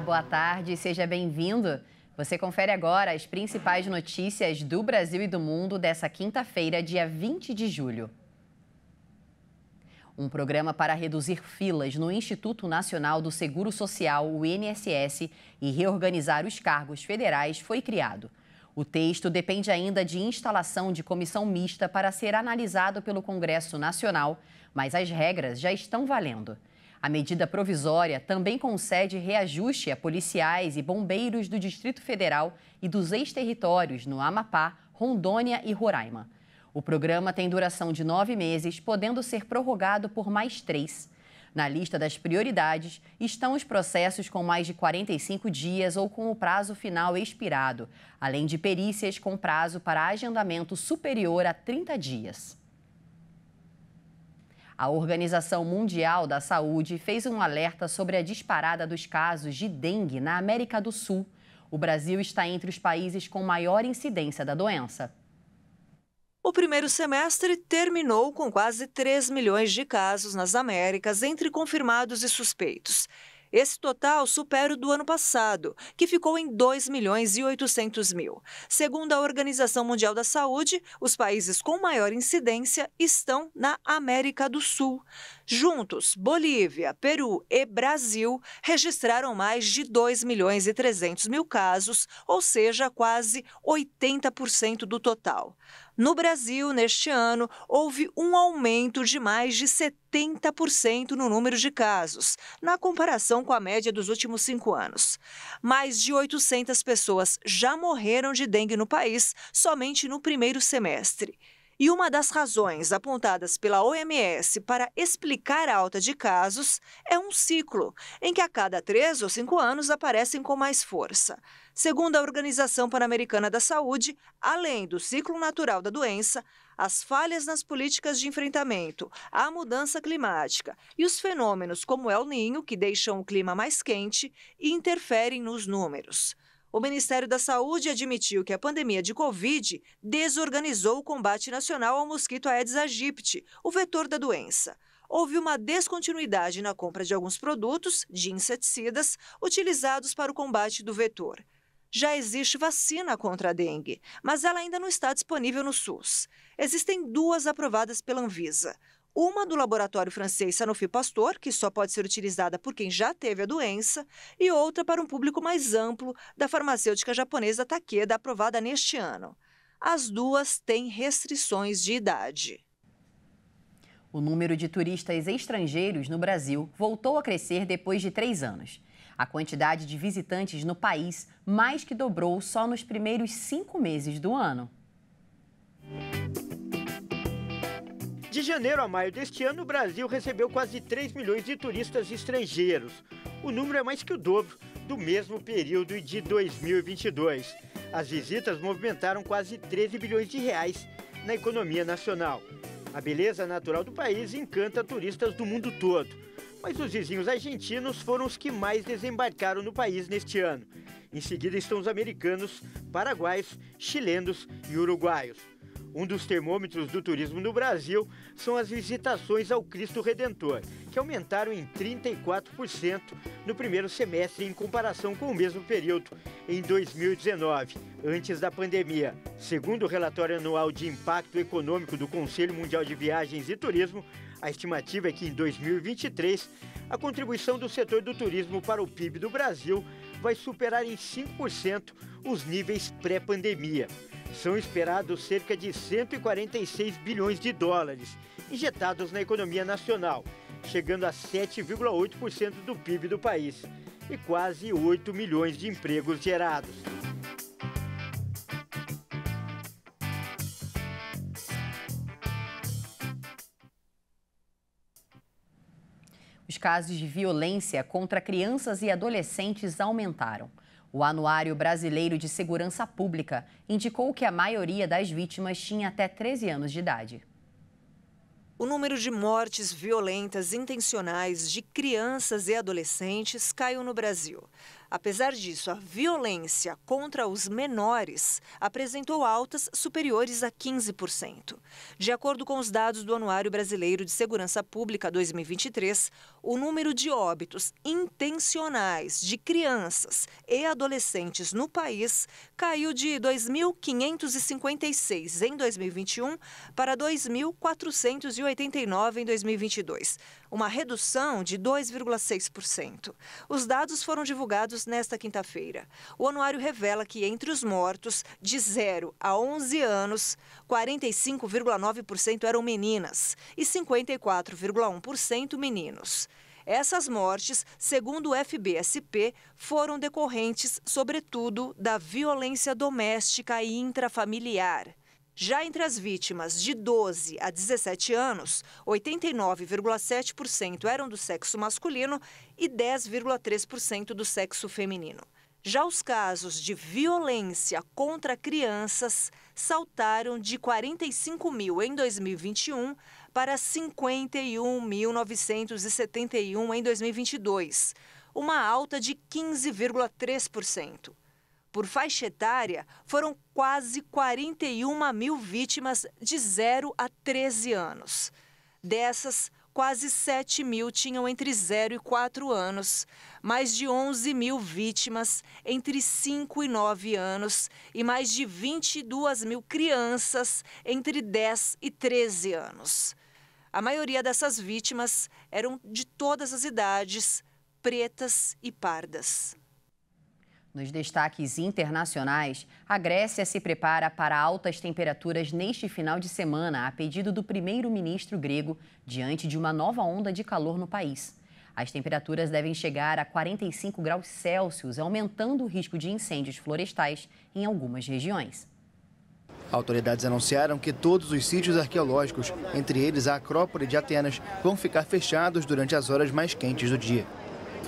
boa tarde, seja bem-vindo. Você confere agora as principais notícias do Brasil e do mundo dessa quinta-feira, dia 20 de julho. Um programa para reduzir filas no Instituto Nacional do Seguro Social, o INSS, e reorganizar os cargos federais foi criado. O texto depende ainda de instalação de comissão mista para ser analisado pelo Congresso Nacional, mas as regras já estão valendo. A medida provisória também concede reajuste a policiais e bombeiros do Distrito Federal e dos ex-territórios no Amapá, Rondônia e Roraima. O programa tem duração de nove meses, podendo ser prorrogado por mais três. Na lista das prioridades estão os processos com mais de 45 dias ou com o prazo final expirado, além de perícias com prazo para agendamento superior a 30 dias. A Organização Mundial da Saúde fez um alerta sobre a disparada dos casos de dengue na América do Sul. O Brasil está entre os países com maior incidência da doença. O primeiro semestre terminou com quase 3 milhões de casos nas Américas, entre confirmados e suspeitos. Esse total supera o do ano passado, que ficou em 2 milhões e 800 mil. Segundo a Organização Mundial da Saúde, os países com maior incidência estão na América do Sul. Juntos, Bolívia, Peru e Brasil registraram mais de 2 milhões e 300 mil casos, ou seja, quase 80% do total. No Brasil, neste ano, houve um aumento de mais de 70% no número de casos, na comparação com a média dos últimos cinco anos. Mais de 800 pessoas já morreram de dengue no país somente no primeiro semestre. E uma das razões apontadas pela OMS para explicar a alta de casos é um ciclo, em que a cada três ou cinco anos aparecem com mais força. Segundo a Organização Pan-Americana da Saúde, além do ciclo natural da doença, as falhas nas políticas de enfrentamento, a mudança climática e os fenômenos como o El Ninho, que deixam o clima mais quente, interferem nos números o Ministério da Saúde admitiu que a pandemia de Covid desorganizou o combate nacional ao mosquito Aedes aegypti, o vetor da doença. Houve uma descontinuidade na compra de alguns produtos de inseticidas utilizados para o combate do vetor. Já existe vacina contra a dengue, mas ela ainda não está disponível no SUS. Existem duas aprovadas pela Anvisa uma do laboratório francês Sanofi Pasteur, que só pode ser utilizada por quem já teve a doença, e outra para um público mais amplo da farmacêutica japonesa Takeda, aprovada neste ano. As duas têm restrições de idade. O número de turistas estrangeiros no Brasil voltou a crescer depois de três anos. A quantidade de visitantes no país mais que dobrou só nos primeiros cinco meses do ano. De janeiro a maio deste ano, o Brasil recebeu quase 3 milhões de turistas estrangeiros. O número é mais que o dobro do mesmo período de 2022. As visitas movimentaram quase 13 bilhões de reais na economia nacional. A beleza natural do país encanta turistas do mundo todo. Mas os vizinhos argentinos foram os que mais desembarcaram no país neste ano. Em seguida estão os americanos, paraguaios, chilenos e uruguaios. Um dos termômetros do turismo no Brasil são as visitações ao Cristo Redentor, que aumentaram em 34% no primeiro semestre em comparação com o mesmo período em 2019, antes da pandemia. Segundo o relatório anual de impacto econômico do Conselho Mundial de Viagens e Turismo, a estimativa é que em 2023 a contribuição do setor do turismo para o PIB do Brasil vai superar em 5% os níveis pré-pandemia. São esperados cerca de 146 bilhões de dólares injetados na economia nacional, chegando a 7,8% do PIB do país e quase 8 milhões de empregos gerados. Os casos de violência contra crianças e adolescentes aumentaram. O Anuário Brasileiro de Segurança Pública indicou que a maioria das vítimas tinha até 13 anos de idade. O número de mortes violentas intencionais de crianças e adolescentes caiu no Brasil. Apesar disso, a violência contra os menores apresentou altas superiores a 15%. De acordo com os dados do Anuário Brasileiro de Segurança Pública 2023, o número de óbitos intencionais de crianças e adolescentes no país caiu de 2.556 em 2021 para 2.489 em 2022, uma redução de 2,6%. Os dados foram divulgados mortos nesta quinta-feira. O anuário revela que entre os mortos de 0 a 11 anos, 45,9% eram meninas e 54,1% meninos. Essas mortes, segundo o FBSP, foram decorrentes, sobretudo, da violência doméstica e intrafamiliar. Já entre as vítimas de 12 a 17 anos, 89,7% eram do sexo masculino e 10,3% do sexo feminino. Já os casos de violência contra crianças saltaram de 45 mil em 2021 para 51.971 em 2022, uma alta de 15,3%. Por faixa etária, foram quase 41 mil vítimas de 0 a 13 anos. Dessas, quase 7 mil tinham entre 0 e 4 anos, mais de 11 mil vítimas entre 5 e 9 anos e mais de 22 mil crianças entre 10 e 13 anos. A maioria dessas vítimas eram de todas as idades, pretas e pardas. Nos destaques internacionais, a Grécia se prepara para altas temperaturas neste final de semana, a pedido do primeiro-ministro grego, diante de uma nova onda de calor no país. As temperaturas devem chegar a 45 graus Celsius, aumentando o risco de incêndios florestais em algumas regiões. Autoridades anunciaram que todos os sítios arqueológicos, entre eles a Acrópole de Atenas, vão ficar fechados durante as horas mais quentes do dia.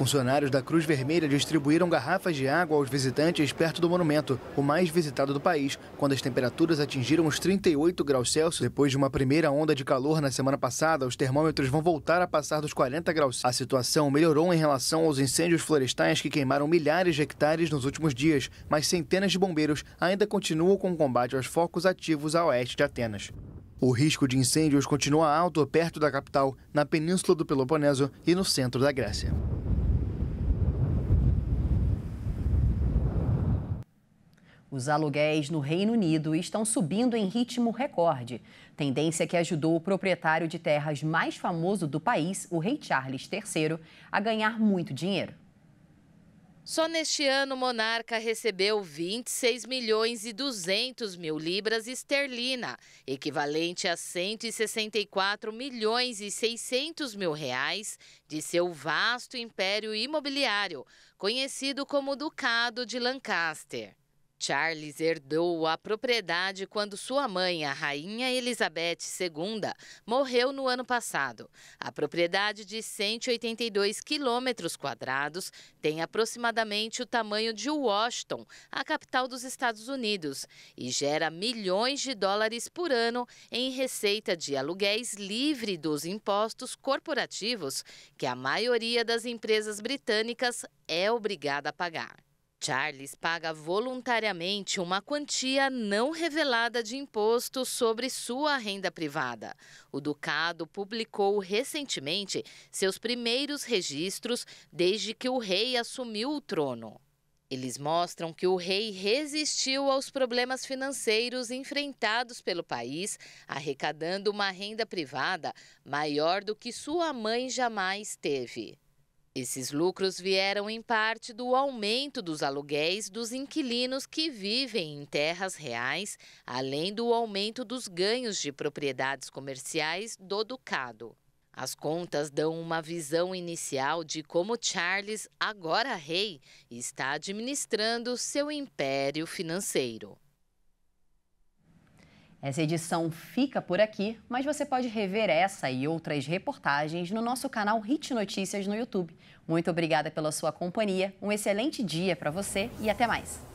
Funcionários da Cruz Vermelha distribuíram garrafas de água aos visitantes perto do monumento, o mais visitado do país, quando as temperaturas atingiram os 38 graus Celsius. Depois de uma primeira onda de calor na semana passada, os termômetros vão voltar a passar dos 40 graus. A situação melhorou em relação aos incêndios florestais que queimaram milhares de hectares nos últimos dias, mas centenas de bombeiros ainda continuam com o combate aos focos ativos a oeste de Atenas. O risco de incêndios continua alto perto da capital, na península do Peloponeso e no centro da Grécia. Os aluguéis no Reino Unido estão subindo em ritmo recorde, tendência que ajudou o proprietário de terras mais famoso do país, o rei Charles III, a ganhar muito dinheiro. Só neste ano, o monarca recebeu 26 milhões e 200 mil libras esterlina, equivalente a 164 milhões e 600 mil reais, de seu vasto império imobiliário, conhecido como Ducado de Lancaster. Charles herdou a propriedade quando sua mãe, a rainha Elizabeth II, morreu no ano passado. A propriedade de 182 quilômetros quadrados tem aproximadamente o tamanho de Washington, a capital dos Estados Unidos, e gera milhões de dólares por ano em receita de aluguéis livre dos impostos corporativos que a maioria das empresas britânicas é obrigada a pagar. Charles paga voluntariamente uma quantia não revelada de imposto sobre sua renda privada. O Ducado publicou recentemente seus primeiros registros desde que o rei assumiu o trono. Eles mostram que o rei resistiu aos problemas financeiros enfrentados pelo país, arrecadando uma renda privada maior do que sua mãe jamais teve. Esses lucros vieram em parte do aumento dos aluguéis dos inquilinos que vivem em terras reais, além do aumento dos ganhos de propriedades comerciais do Ducado. As contas dão uma visão inicial de como Charles, agora rei, está administrando seu império financeiro. Essa edição fica por aqui, mas você pode rever essa e outras reportagens no nosso canal Hit Notícias no YouTube. Muito obrigada pela sua companhia, um excelente dia para você e até mais!